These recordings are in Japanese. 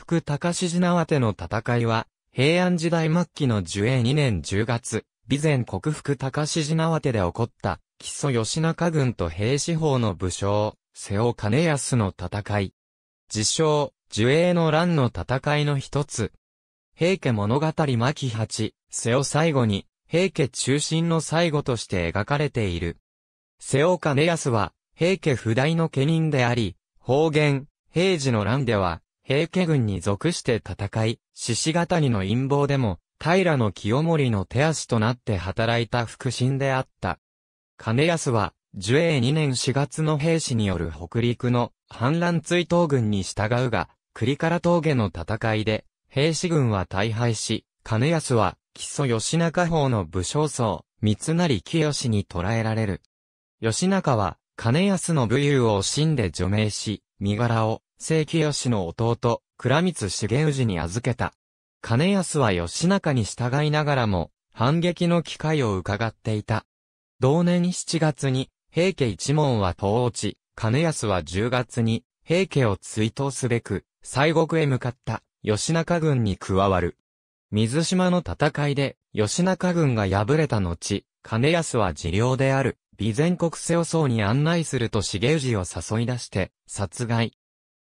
福高志寺縄手の戦いは、平安時代末期の寿永2年10月、備前国福高志寺縄手で起こった、木曽義中軍と平四法の武将、瀬尾兼康の戦い。自称、寿永の乱の戦いの一つ。平家物語巻八、瀬尾最後に、平家中心の最後として描かれている。瀬尾兼康は、平家不代の家人であり、方言、平治の乱では、平家軍に属して戦い、獅子ヶ谷の陰謀でも、平清盛の手足となって働いた腹心であった。金安は、樹永2年4月の兵士による北陸の反乱追討軍に従うが、栗から峠の戦いで、兵士軍は大敗し、金安は、木曽義中法の武将僧、三成清に捕らえられる。義中は、金安の武勇を惜しんで除名し、身柄を正清の弟、倉光重氏に預けた。金安は義仲に従いながらも、反撃の機会を伺っていた。同年7月に、平家一門は東落ち、金安は10月に、平家を追悼すべく、西国へ向かった、義仲軍に加わる。水島の戦いで、義仲軍が敗れた後、金安は治療である、備前国世予想に案内すると重氏を誘い出して、殺害、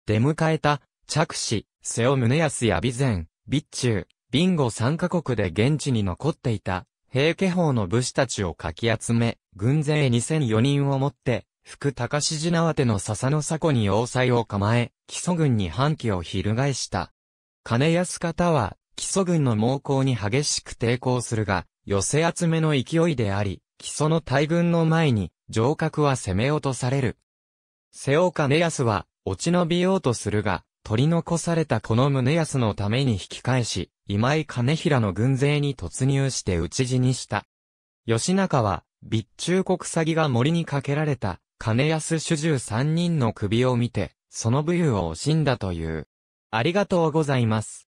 出迎えた、着手、瀬尾宗康や備前、備中、備後三カ国で現地に残っていた、平家法の武士たちをかき集め、軍勢2004人をもって、福高志寺縄手の笹の迫に要塞を構え、基礎軍に反旗を翻した。金安方は、基礎軍の猛攻に激しく抵抗するが、寄せ集めの勢いであり、基礎の大軍の前に、城郭は攻め落とされる。瀬尾金安は、落ち延びようとするが、取り残されたこの宗康のために引き返し、今井兼平の軍勢に突入して討ち死にした。吉中は、備中国詐欺が森にかけられた、金安主従3人の首を見て、その武勇を惜しんだという。ありがとうございます。